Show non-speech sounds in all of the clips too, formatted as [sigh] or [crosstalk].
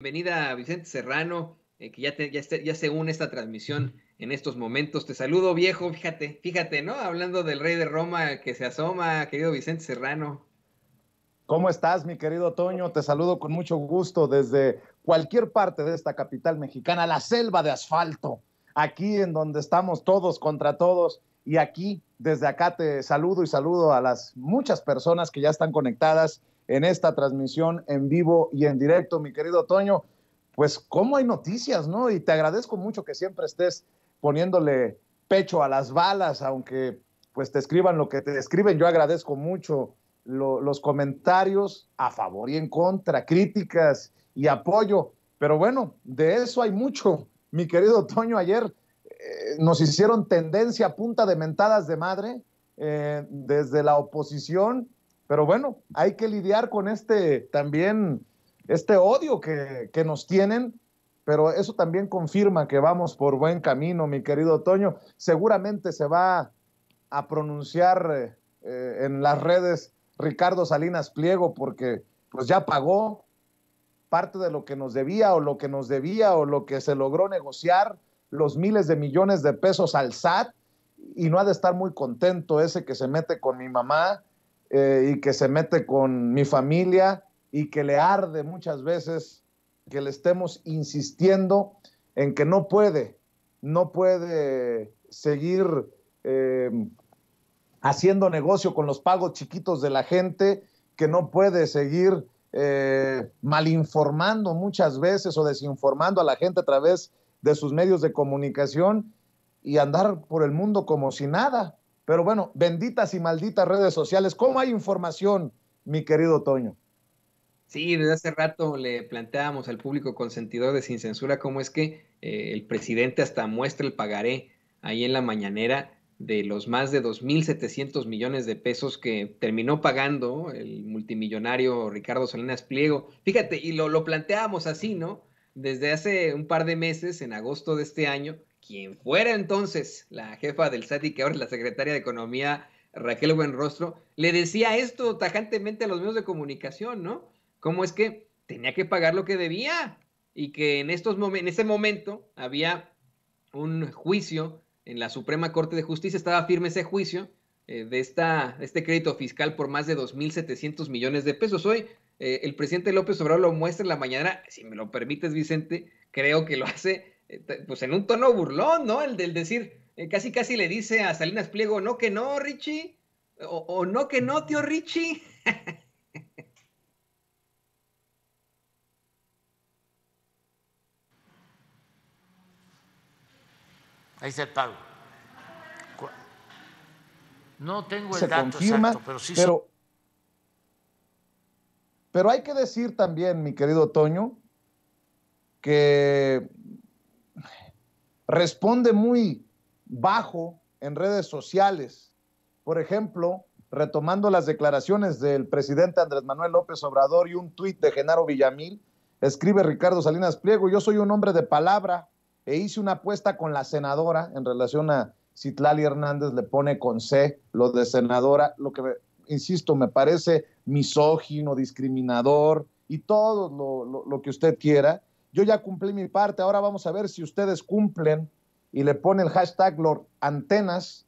Bienvenida Vicente Serrano, eh, que ya, ya, se une esta transmisión en estos momentos. Te saludo viejo, fíjate, fíjate, ¿no? Hablando del rey de Roma que se asoma, querido Vicente Serrano. ¿Cómo estás, mi querido Toño? Te saludo con mucho gusto desde cualquier parte de esta capital mexicana, la selva de asfalto, aquí en donde estamos todos contra todos. Y aquí, desde acá, te saludo y saludo a las muchas personas que ya están conectadas en esta transmisión en vivo y en directo, mi querido Toño. Pues cómo hay noticias, ¿no? Y te agradezco mucho que siempre estés poniéndole pecho a las balas, aunque pues te escriban lo que te escriben. Yo agradezco mucho los comentarios a favor y en contra, críticas y apoyo. Pero bueno, de eso hay mucho. Mi querido Toño, ayer eh, nos hicieron tendencia a punta de mentadas de madre eh, desde la oposición pero bueno, hay que lidiar con este también, este odio que, nos tienen pero eso también confirma que vamos por buen camino, mi querido Toño. Seguramente se va a pronunciar eh, en las redes Ricardo Salinas Pliego porque pues ya pagó parte de lo que nos debía o lo que nos debía o lo que se logró negociar, los miles de millones de pesos al SAT y no ha de estar muy contento ese que se mete con mi mamá eh, y que se mete con mi familia y que le arde muchas veces que le estemos insistiendo en que no puede, no puede seguir eh, haciendo negocio con los pagos chiquitos de la gente, que no puede seguir eh, malinformando muchas veces o desinformando a la gente a través de sus medios de comunicación y andar por el mundo como si nada. Pero bueno, benditas y malditas redes sociales. ¿Cómo hay información, mi querido Toño? Sí, desde hace rato le planteábamos al público consentidor de Sin Censura cómo es que eh, el presidente hasta muestra el pagaré ahí en la mañanera de los más de 2.700 millones de pesos que terminó pagando el multimillonario Ricardo Salinas Pliego. Fíjate, y lo, lo planteábamos así, ¿no? Desde hace un par de meses, en agosto de este año, quien fuera entonces la jefa del SAT y que ahora es la secretaria de Economía, Raquel Buenrostro, le decía esto tajantemente a los medios de comunicación, ¿no? ¿Cómo es que tenía que pagar lo que debía? Y que en, estos en ese momento había un juicio en la Suprema Corte de Justicia, estaba firme ese juicio eh, de, esta, este crédito fiscal por más de 2.700 millones de pesos. Hoy eh, el presidente López Obrador lo muestra en la mañana, si me lo permites Vicente, creo que lo hace eh, pues en un tono burlón, ¿no? El del decir, eh, casi casi le dice a Salinas Pliego, no que no, Richie, o, no que no, tío Richie. [laughs] Ahí está pago. No tengo el dato pero sí. pero hay que decir también, mi querido Toño, que responde muy bajo en redes sociales. Por ejemplo, retomando las declaraciones del presidente Andrés Manuel López Obrador y un tuit de Genaro Villamil, escribe Ricardo Salinas Pliego, yo soy un hombre de palabra e hice una apuesta con la senadora en relación a Citlali Hernández, le pone con C lo de senadora, lo que, insisto, me parece misógino, discriminador y todo lo, lo que usted quiera yo ya cumplí mi parte, ahora vamos a ver si ustedes cumplen y le pone el hashtag Lord Antenas,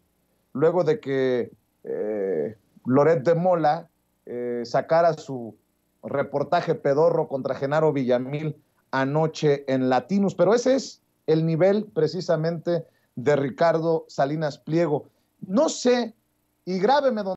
luego de que eh, Loret de Mola eh, sacara su reportaje pedorro contra Genaro Villamil anoche en Latinos. Pero ese es el nivel precisamente de Ricardo Salinas Pliego. No sé, y grábeme donde...